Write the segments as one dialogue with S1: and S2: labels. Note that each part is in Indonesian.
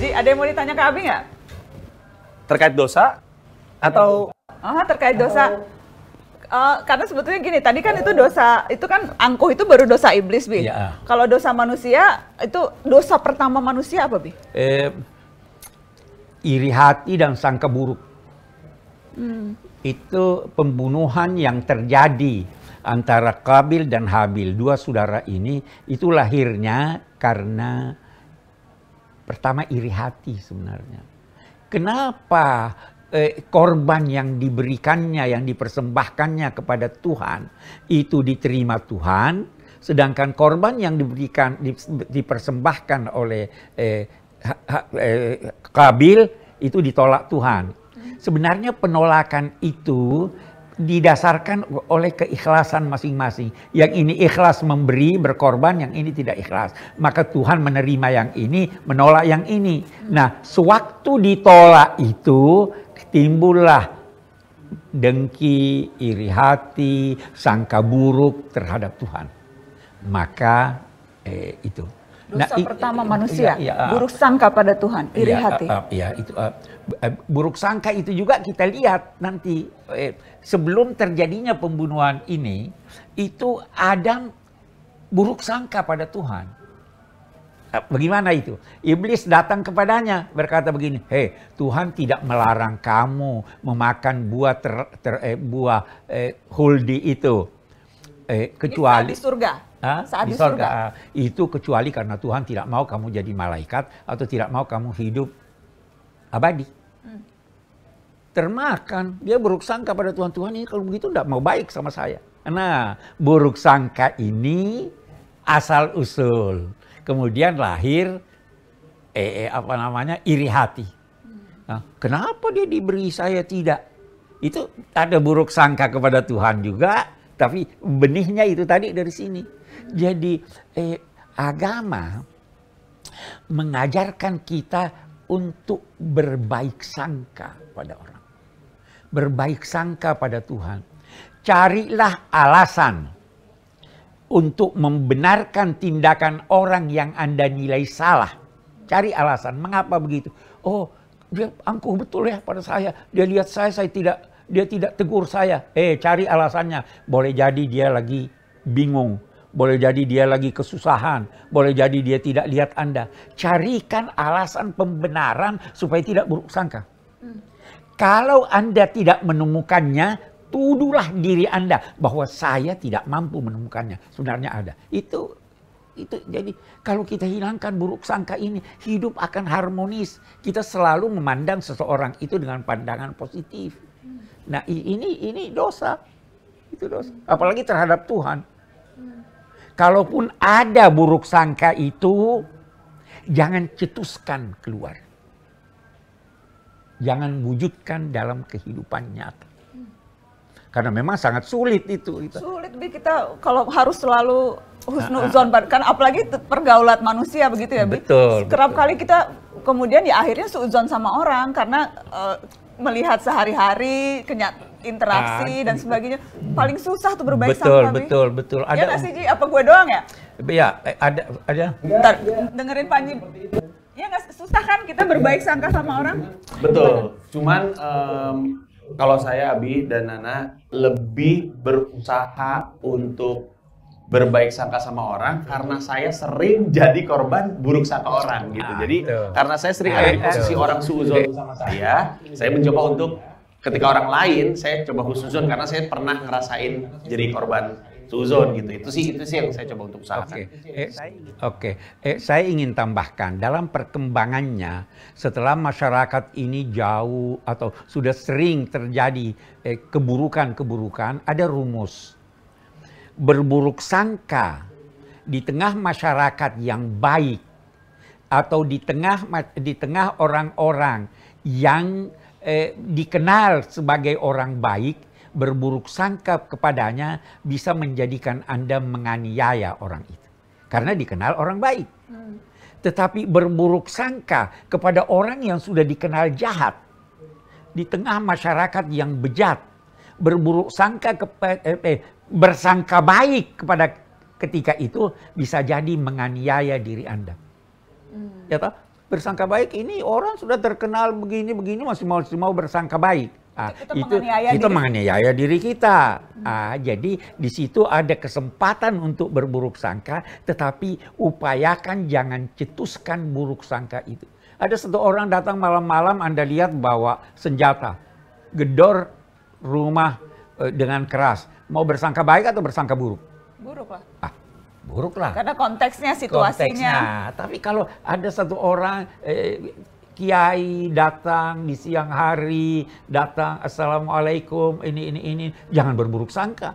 S1: Ji, ada yang mau ditanya ke Abi nggak?
S2: Terkait dosa atau?
S1: Ah, terkait dosa. Uh, karena sebetulnya gini, tadi kan itu dosa, itu kan angkuh itu baru dosa iblis, Bi. Ya. Kalau dosa manusia, itu dosa pertama manusia apa, Bi?
S3: Eh, iri hati dan sangka buruk. Hmm. Itu pembunuhan yang terjadi antara Kabil dan Habil, dua saudara ini, itu lahirnya karena Pertama iri hati sebenarnya. Kenapa eh, korban yang diberikannya, yang dipersembahkannya kepada Tuhan itu diterima Tuhan, sedangkan korban yang diberikan dipersembahkan oleh eh, ha, eh, Kabil itu ditolak Tuhan. Sebenarnya penolakan itu didasarkan oleh keikhlasan masing-masing. Yang ini ikhlas memberi, berkorban, yang ini tidak ikhlas. Maka Tuhan menerima yang ini, menolak yang ini. Nah, sewaktu ditolak itu timbullah dengki, iri hati, sangka buruk terhadap Tuhan. Maka eh, itu Dosa nah, pertama manusia, iya, iya, ah. buruk
S1: sangka pada Tuhan, iri iya, hati. Ah, ah,
S3: iya, itu uh, buruk sangka itu juga kita lihat nanti eh, sebelum terjadinya pembunuhan ini, itu Adam buruk sangka pada Tuhan. Bagaimana itu? Iblis datang kepadanya berkata begini, "Hei, Tuhan tidak melarang kamu memakan buah ter, ter eh, buah eh, huldi itu, eh, kecuali di
S1: surga." Saat di surga.
S3: Ah, itu kecuali karena Tuhan tidak mau kamu jadi malaikat atau tidak mau kamu hidup abadi. Hmm. Termakan, dia buruk sangka pada Tuhan. Tuhan ini kalau begitu tidak mau baik sama saya. Nah, buruk sangka ini asal usul. Kemudian lahir eh, eh apa namanya iri hati. Hmm. Nah, kenapa dia diberi saya tidak? Itu ada buruk sangka kepada Tuhan juga, tapi benihnya itu tadi dari sini. Jadi eh, agama mengajarkan kita untuk berbaik sangka pada orang. Berbaik sangka pada Tuhan. Carilah alasan untuk membenarkan tindakan orang yang Anda nilai salah. Cari alasan. Mengapa begitu? Oh, dia angkuh betul ya pada saya. Dia lihat saya, saya tidak dia tidak tegur saya. Eh, cari alasannya. Boleh jadi dia lagi bingung boleh jadi dia lagi kesusahan. Boleh jadi dia tidak lihat Anda. Carikan alasan pembenaran supaya tidak buruk sangka. Hmm. Kalau Anda tidak menemukannya, tuduhlah diri Anda bahwa saya tidak mampu menemukannya. Sebenarnya ada. Itu itu jadi kalau kita hilangkan buruk sangka ini hidup akan harmonis kita selalu memandang seseorang itu dengan pandangan positif nah ini ini dosa itu dosa apalagi terhadap Tuhan Kalaupun ada buruk sangka itu, jangan cetuskan keluar. Jangan wujudkan dalam kehidupan nyata. Karena memang sangat sulit itu. Gitu.
S1: Sulit, Bi. Kita kalau harus selalu husnuzon, ah, ah. kan apalagi pergaulan manusia begitu ya, Bi. Betul. Kerap betul. kali kita kemudian ya akhirnya suzon sama orang karena uh, melihat sehari-hari kenyataan interaksi ah, dan iya. sebagainya paling susah tuh berbaik betul, sama betul
S3: betul betul iya ada ya sih Ji
S1: apa gue doang ya
S3: iya eh, ada ada Bentar,
S1: dengerin Panji ya nggak susah kan kita berbaik sangka sama orang
S2: betul cuman um, kalau saya Abi dan Nana lebih berusaha untuk berbaik sangka sama orang karena saya sering jadi korban buruk sangka orang gitu. Ah, jadi tuh. karena saya sering ah, ada di posisi orang suzon sama saya, saya mencoba untuk ketika orang lain saya coba husnuzon karena saya pernah ngerasain jadi korban suzon gitu. Itu sih itu sih yang saya coba untuk usahakan. Oke. Okay.
S3: Eh, Okay. Eh, saya ingin tambahkan dalam perkembangannya setelah masyarakat ini jauh atau sudah sering terjadi eh, keburukan-keburukan, ada rumus berburuk sangka di tengah masyarakat yang baik atau di tengah di tengah orang-orang yang eh, dikenal sebagai orang baik, berburuk sangka kepadanya bisa menjadikan Anda menganiaya orang itu. Karena dikenal orang baik. Hmm. Tetapi berburuk sangka kepada orang yang sudah dikenal jahat. Di tengah masyarakat yang bejat, berburuk sangka kepada eh, eh, bersangka baik kepada ketika itu bisa jadi menganiaya diri Anda. Hmm. Ya bersangka baik ini orang sudah terkenal begini-begini masih mau masih mau bersangka baik. Ah, itu itu menganiaya diri. diri kita. Hmm. Ah, jadi di situ ada kesempatan untuk berburuk sangka, tetapi upayakan jangan cetuskan buruk sangka itu. Ada satu orang datang malam-malam, Anda lihat bawa senjata, gedor rumah eh, dengan keras. Mau bersangka baik atau bersangka buruk? Buruk lah. Ah, buruk lah. Karena konteksnya situasinya. Konteksnya. Tapi kalau ada satu orang eh, kiai datang di siang hari, datang assalamualaikum ini ini ini, jangan berburuk sangka.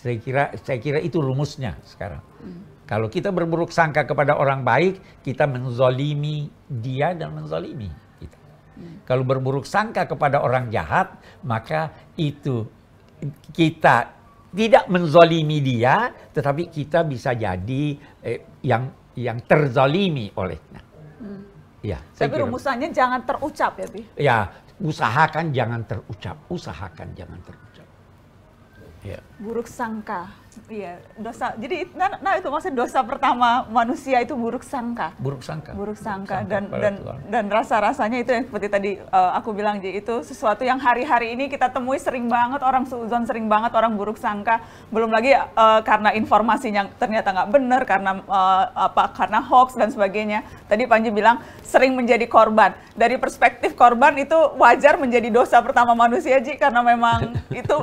S3: Saya kira saya kira itu rumusnya sekarang. Hmm. Kalau kita berburuk sangka kepada orang baik, kita menzolimi dia dan menzolimi kita. Hmm. Kalau berburuk sangka kepada orang jahat, maka itu kita tidak menzolimi dia, tetapi kita bisa jadi eh, yang yang terzolimi olehnya. Hmm. Ya, tapi rumusannya
S1: jangan terucap ya, Bi?
S3: Ya, usahakan jangan terucap, usahakan jangan terucap. Ya.
S1: Buruk sangka Iya, dosa. Jadi nah, nah itu maksudnya dosa pertama manusia itu buruk sangka.
S3: Buruk sangka. Buruk sangka, buruk sangka dan dan
S1: dan rasa-rasanya itu yang seperti tadi uh, aku bilang Ji, itu sesuatu yang hari-hari ini kita temui sering banget orang suzon sering banget orang buruk sangka. Belum lagi uh, karena informasinya ternyata nggak benar karena uh, apa karena hoax dan sebagainya. Tadi Panji bilang sering menjadi korban. Dari perspektif korban itu wajar menjadi dosa pertama manusia Ji karena memang itu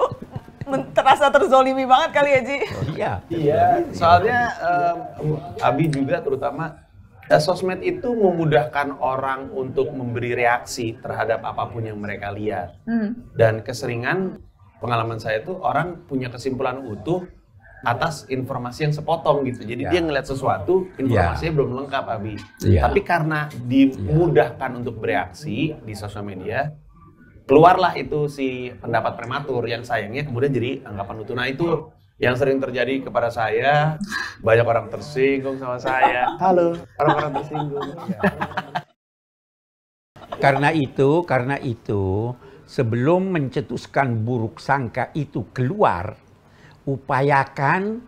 S1: terasa terzolimi banget kali ya Ji. Oh,
S2: iya. Iya. Soalnya uh, Abi juga terutama ya, sosmed itu memudahkan orang untuk memberi reaksi terhadap apapun yang mereka lihat. Hmm. Dan keseringan pengalaman saya itu orang punya kesimpulan utuh atas informasi yang sepotong gitu. Jadi yeah. dia iya. ngeliat sesuatu, iya. informasinya yeah. belum lengkap Abi. Yeah. Tapi karena iya. dimudahkan yeah. untuk bereaksi di sosial media, keluarlah itu si pendapat prematur yang sayangnya kemudian jadi anggapan utuh. Nah itu yang sering terjadi kepada saya, banyak orang tersinggung sama saya. Halo, orang-orang tersinggung.
S3: karena itu, karena itu, sebelum mencetuskan buruk sangka itu keluar, upayakan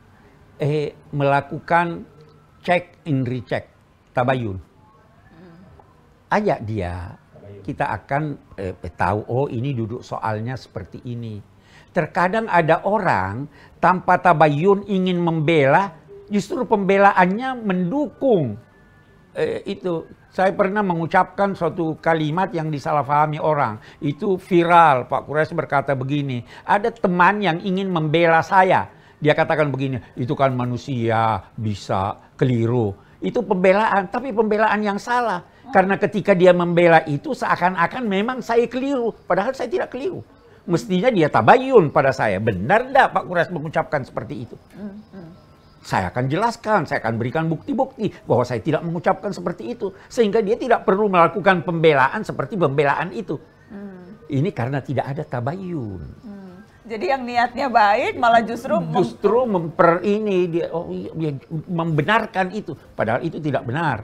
S3: eh, melakukan cek in recheck, tabayun. Hmm. Ajak dia Iya. kita akan eh, tahu oh ini duduk soalnya seperti ini. Terkadang ada orang tanpa tabayun ingin membela, justru pembelaannya mendukung eh, itu. Saya pernah mengucapkan suatu kalimat yang disalahfahami orang. Itu viral, Pak Kures berkata begini, ada teman yang ingin membela saya. Dia katakan begini, itu kan manusia bisa keliru. Itu pembelaan, tapi pembelaan yang salah karena ketika dia membela itu seakan-akan memang saya keliru. Padahal saya tidak keliru. Mestinya dia tabayun pada saya. Benar enggak Pak Kuras mengucapkan seperti itu? Mm -hmm. Saya akan jelaskan, saya akan berikan bukti-bukti bahwa saya tidak mengucapkan seperti itu. Sehingga dia tidak perlu melakukan pembelaan seperti pembelaan itu. Mm. Ini karena tidak ada tabayun.
S1: Mm. Jadi yang niatnya baik malah justru
S3: justru memper ini dia oh, iya, membenarkan itu padahal itu tidak benar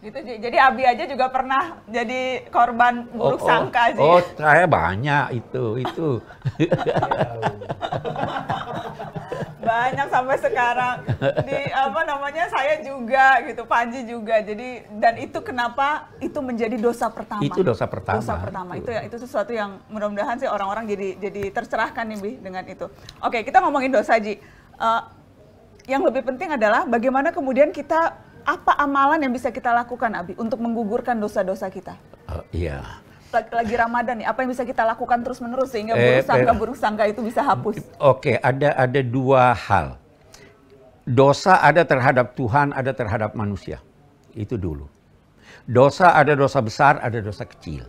S1: gitu jadi Abi aja juga pernah jadi korban buruk oh, oh. sangka sih oh
S3: saya banyak itu itu
S1: banyak sampai sekarang di apa namanya saya juga gitu Panji juga jadi dan itu kenapa itu menjadi dosa pertama itu dosa pertama dosa pertama itu, itu ya itu sesuatu yang mudah-mudahan sih orang-orang jadi jadi tercerahkan nih Bi dengan itu oke kita ngomongin dosa Ji uh, yang lebih penting adalah bagaimana kemudian kita apa amalan yang bisa kita lakukan, Abi, untuk menggugurkan dosa-dosa kita? Uh, iya. Lagi, lagi Ramadan nih, apa yang bisa kita lakukan terus-menerus sehingga eh, buruk sangka eh, buruk sangka itu bisa hapus?
S3: Oke, okay, ada ada dua hal. Dosa ada terhadap Tuhan, ada terhadap manusia. Itu dulu. Dosa ada dosa besar, ada dosa kecil.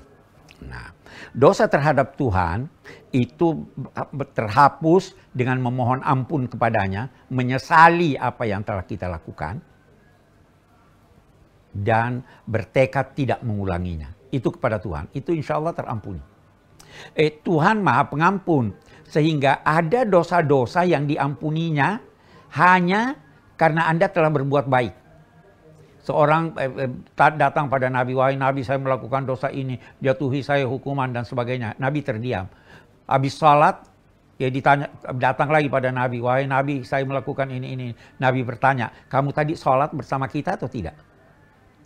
S3: Nah, dosa terhadap Tuhan itu terhapus dengan memohon ampun kepadanya, menyesali apa yang telah kita lakukan, dan bertekad tidak mengulanginya. Itu kepada Tuhan. Itu insya Allah terampuni. Eh, Tuhan maha pengampun. Sehingga ada dosa-dosa yang diampuninya hanya karena Anda telah berbuat baik. Seorang eh, eh, datang pada Nabi, wahai Nabi saya melakukan dosa ini, jatuhi saya hukuman dan sebagainya. Nabi terdiam. Habis salat, ya ditanya datang lagi pada Nabi, wahai Nabi saya melakukan ini ini. Nabi bertanya, kamu tadi sholat bersama kita atau tidak?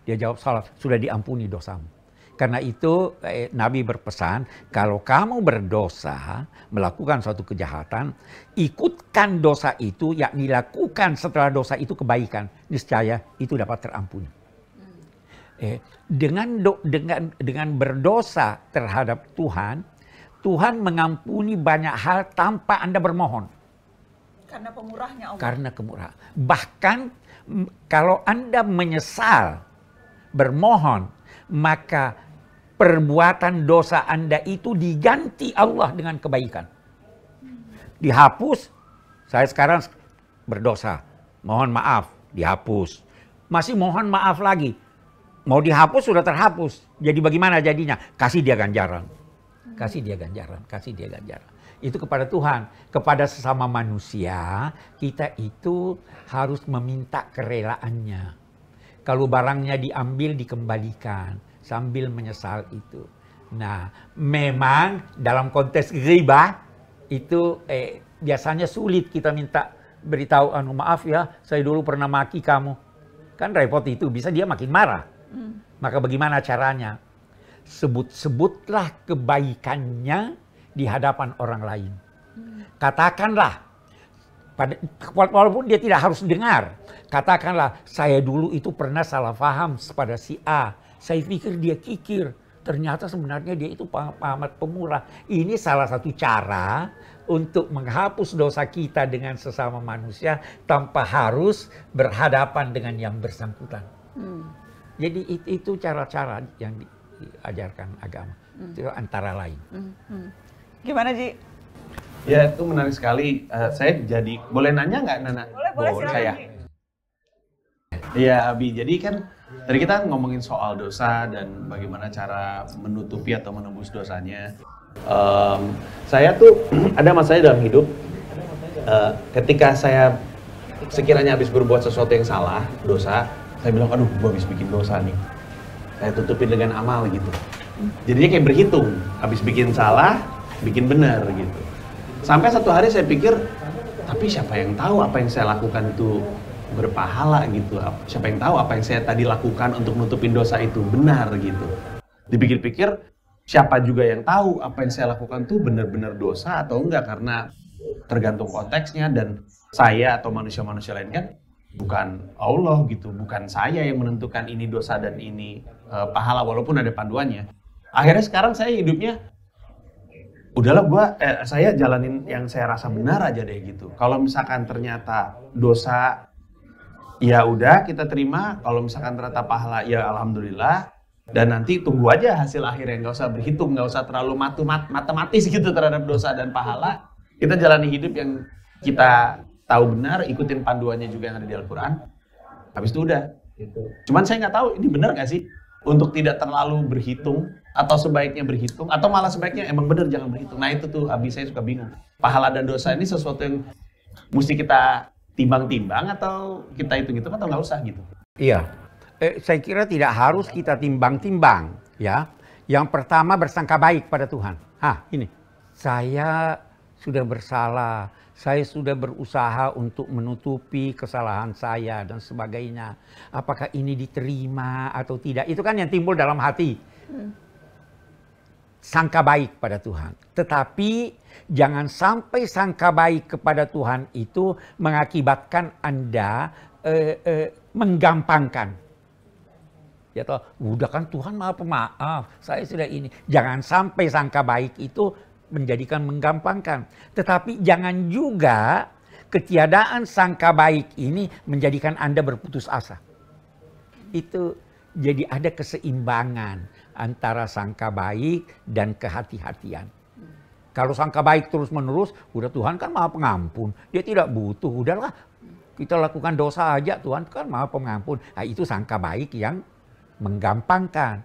S3: Dia jawab salah, sudah diampuni dosamu. Karena itu eh, Nabi berpesan, kalau kamu berdosa, melakukan suatu kejahatan, ikutkan dosa itu, yakni lakukan setelah dosa itu kebaikan, niscaya itu dapat terampuni. Hmm. Eh, dengan do, dengan dengan berdosa terhadap Tuhan, Tuhan mengampuni banyak hal tanpa Anda bermohon.
S1: Karena pemurahnya Allah. Karena
S3: kemurahan. Bahkan kalau Anda menyesal bermohon, maka perbuatan dosa Anda itu diganti Allah dengan kebaikan. Dihapus, saya sekarang berdosa, mohon maaf, dihapus. Masih mohon maaf lagi, mau dihapus sudah terhapus. Jadi bagaimana jadinya? Kasih dia ganjaran. Kasih dia ganjaran, kasih dia ganjaran. Itu kepada Tuhan, kepada sesama manusia, kita itu harus meminta kerelaannya. Kalau barangnya diambil dikembalikan sambil menyesal itu. Nah, memang dalam konteks riba itu eh, biasanya sulit kita minta beritahu anu maaf ya, saya dulu pernah maki kamu. Kan repot itu, bisa dia makin marah. Hmm. Maka bagaimana caranya? Sebut-sebutlah kebaikannya di hadapan orang lain. Hmm. Katakanlah pada, walaupun dia tidak harus dengar. Katakanlah, saya dulu itu pernah salah paham kepada si A. Saya pikir dia kikir. Ternyata sebenarnya dia itu pahamat pemurah. Ini salah satu cara untuk menghapus dosa kita dengan sesama manusia tanpa harus berhadapan dengan yang bersangkutan. Hmm. Jadi itu cara-cara yang diajarkan agama. Hmm. Itu antara lain.
S1: Hmm. Hmm. Gimana Ji?
S2: Ya itu menarik sekali. Uh, saya jadi boleh nanya nggak Nana? Boleh boleh, boleh saya. Iya Abi. Jadi kan tadi kita ngomongin soal dosa dan bagaimana cara menutupi atau menembus dosanya. Um, saya tuh ada masalah dalam hidup. Uh, ketika saya sekiranya habis berbuat sesuatu yang salah, dosa, saya bilang, aduh, gue habis bikin dosa nih. Saya tutupin dengan amal gitu. Jadinya kayak berhitung, habis bikin salah, bikin benar gitu. Sampai satu hari saya pikir, tapi siapa yang tahu apa yang saya lakukan itu berpahala gitu. Siapa yang tahu apa yang saya tadi lakukan untuk nutupin dosa itu benar gitu. Dipikir-pikir, siapa juga yang tahu apa yang saya lakukan itu benar-benar dosa atau enggak karena tergantung konteksnya dan saya atau manusia-manusia lain kan bukan Allah gitu, bukan saya yang menentukan ini dosa dan ini uh, pahala walaupun ada panduannya. Akhirnya sekarang saya hidupnya udahlah gua eh, saya jalanin yang saya rasa benar aja deh gitu. Kalau misalkan ternyata dosa ya udah kita terima, kalau misalkan ternyata pahala ya alhamdulillah dan nanti tunggu aja hasil akhir yang nggak usah berhitung nggak usah terlalu matu mat matematis gitu terhadap dosa dan pahala kita jalani hidup yang kita tahu benar ikutin panduannya juga yang ada di Al-Quran habis itu udah gitu cuman saya nggak tahu ini benar nggak sih untuk tidak terlalu berhitung atau sebaiknya berhitung atau malah sebaiknya emang bener jangan berhitung. Nah itu tuh abis saya suka bingung. Pahala dan dosa ini sesuatu yang mesti kita timbang-timbang atau kita hitung-hitung atau nggak usah gitu.
S3: Iya, eh, saya kira tidak harus kita timbang-timbang ya. Yang pertama bersangka baik pada Tuhan. Ah ini saya sudah bersalah saya sudah berusaha untuk menutupi kesalahan saya dan sebagainya. Apakah ini diterima atau tidak? Itu kan yang timbul dalam hati. Sangka baik pada Tuhan. Tetapi jangan sampai sangka baik kepada Tuhan itu mengakibatkan Anda eh, eh, menggampangkan. Ya toh, udah kan Tuhan maaf maaf. Ah, saya sudah ini. Jangan sampai sangka baik itu menjadikan menggampangkan. Tetapi jangan juga ketiadaan sangka baik ini menjadikan Anda berputus asa. Itu jadi ada keseimbangan antara sangka baik dan kehati-hatian. Kalau sangka baik terus-menerus, udah Tuhan kan maha pengampun. Dia tidak butuh, udahlah kita lakukan dosa aja Tuhan kan maha pengampun. Nah, itu sangka baik yang menggampangkan.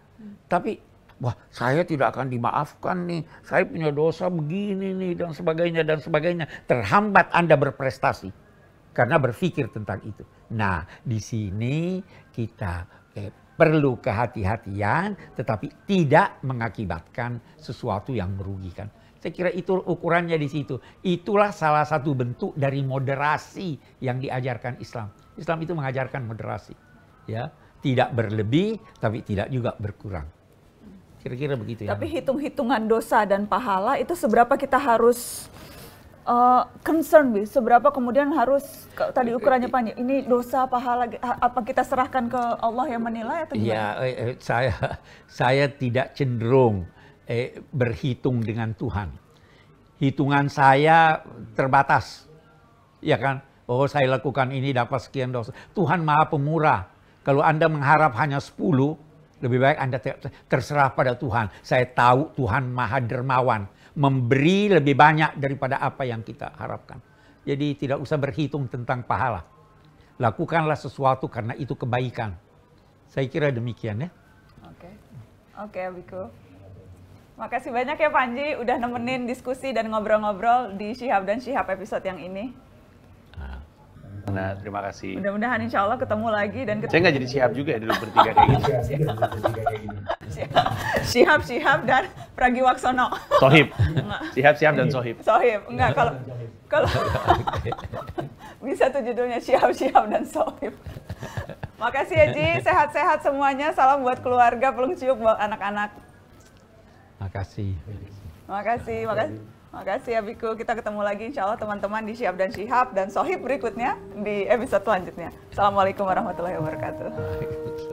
S3: Tapi wah saya tidak akan dimaafkan nih, saya punya dosa begini nih dan sebagainya dan sebagainya. Terhambat Anda berprestasi karena berpikir tentang itu. Nah, di sini kita eh, perlu kehati-hatian tetapi tidak mengakibatkan sesuatu yang merugikan. Saya kira itu ukurannya di situ. Itulah salah satu bentuk dari moderasi yang diajarkan Islam. Islam itu mengajarkan moderasi. Ya, tidak berlebih tapi tidak juga berkurang. Kira-kira begitu ya. Tapi
S1: hitung-hitungan dosa dan pahala itu seberapa kita harus uh, eh, concern bi seberapa kemudian harus tadi ukurannya eh, panjang ini dosa pahala apa kita serahkan ke Allah yang menilai atau iya,
S3: gimana? Eh, saya saya tidak cenderung eh, berhitung dengan Tuhan hitungan saya terbatas ya kan oh saya lakukan ini dapat sekian dosa Tuhan maha pemurah kalau anda mengharap hanya 10 lebih baik Anda terserah pada Tuhan. Saya tahu Tuhan maha dermawan. Memberi lebih banyak daripada apa yang kita harapkan. Jadi tidak usah berhitung tentang pahala. Lakukanlah sesuatu karena itu kebaikan. Saya kira demikian ya.
S1: Oke, oke okay, Biko. Makasih banyak ya Panji udah nemenin diskusi dan ngobrol-ngobrol di Shihab dan Shihab episode yang ini.
S3: Nah, terima
S2: kasih.
S1: Mudah-mudahan insya Allah ketemu lagi dan ketemu. Saya nggak
S2: jadi siap juga ya dulu bertiga kayak gini. Iya,
S1: iya, siap, siap dan Waksono. Sohib.
S2: siap, siap dan sohib. Sohib, enggak kalau kalau
S1: bisa tuh judulnya siap, siap dan sohib. Makasih ya Ji, sehat-sehat semuanya. Salam buat keluarga, pelung ciup buat anak-anak. Makasih. Makasih, makasih. Makasih Biku. Kita ketemu lagi insya Allah teman-teman di Siap dan Sihab dan Sohib berikutnya di episode selanjutnya. Assalamualaikum warahmatullahi wabarakatuh.